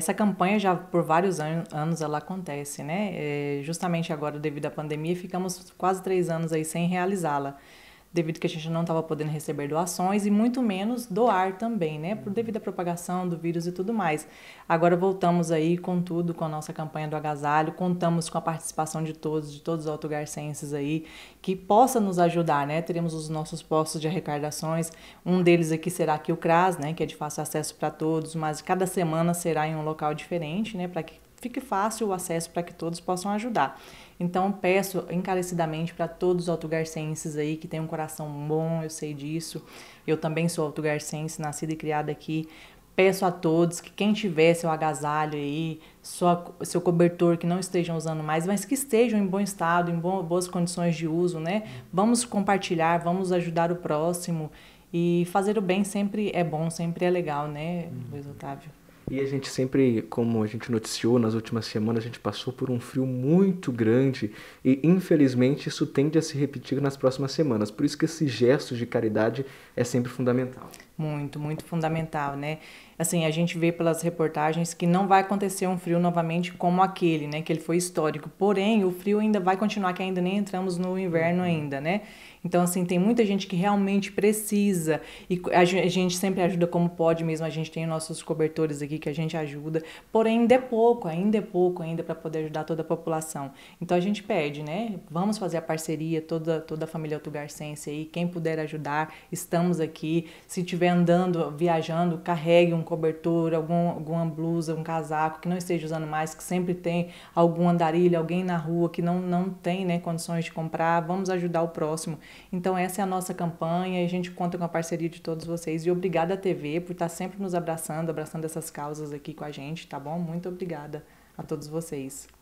Essa campanha já por vários an anos ela acontece, né? É, justamente agora devido à pandemia ficamos quase três anos aí sem realizá-la devido que a gente não estava podendo receber doações e muito menos doar também, né, por uhum. devido à propagação do vírus e tudo mais. Agora voltamos aí com tudo com a nossa campanha do agasalho, contamos com a participação de todos, de todos os autogarcenses aí que possa nos ajudar, né? Teremos os nossos postos de arrecadações, um deles aqui será aqui o CRAS, né, que é de fácil acesso para todos, mas cada semana será em um local diferente, né, para que fique fácil o acesso para que todos possam ajudar. Então peço encarecidamente para todos os autogarcenses aí que têm um coração bom, eu sei disso. Eu também sou autogarcense, nascida e criada aqui. Peço a todos que quem tiver seu agasalho aí, sua, seu cobertor que não estejam usando mais, mas que estejam em bom estado, em bo boas condições de uso, né? Vamos compartilhar, vamos ajudar o próximo e fazer o bem sempre é bom, sempre é legal, né, Luiz Otávio? E a gente sempre, como a gente noticiou nas últimas semanas, a gente passou por um frio muito grande e infelizmente isso tende a se repetir nas próximas semanas. Por isso que esse gesto de caridade é sempre fundamental. Muito, muito fundamental, né? Assim, a gente vê pelas reportagens que não vai acontecer um frio novamente como aquele, né? Que ele foi histórico. Porém, o frio ainda vai continuar, que ainda nem entramos no inverno uhum. ainda, né? Então, assim, tem muita gente que realmente precisa. E a gente sempre ajuda como pode mesmo. A gente tem nossos cobertores aqui que a gente ajuda. Porém, ainda é pouco, ainda é pouco ainda para poder ajudar toda a população. Então, a gente pede, né? Vamos fazer a parceria, toda, toda a família Altugarcense aí. Quem puder ajudar, estamos aqui. Se tiver andando, viajando, carregue um cobertor, algum, alguma blusa, um casaco que não esteja usando mais, que sempre tem algum andarilho, alguém na rua que não, não tem né, condições de comprar. Vamos ajudar o próximo. Então, essa é a nossa campanha e a gente conta com a parceria de todos vocês. E obrigada à TV por estar sempre nos abraçando, abraçando essas causas aqui com a gente, tá bom? Muito obrigada a todos vocês.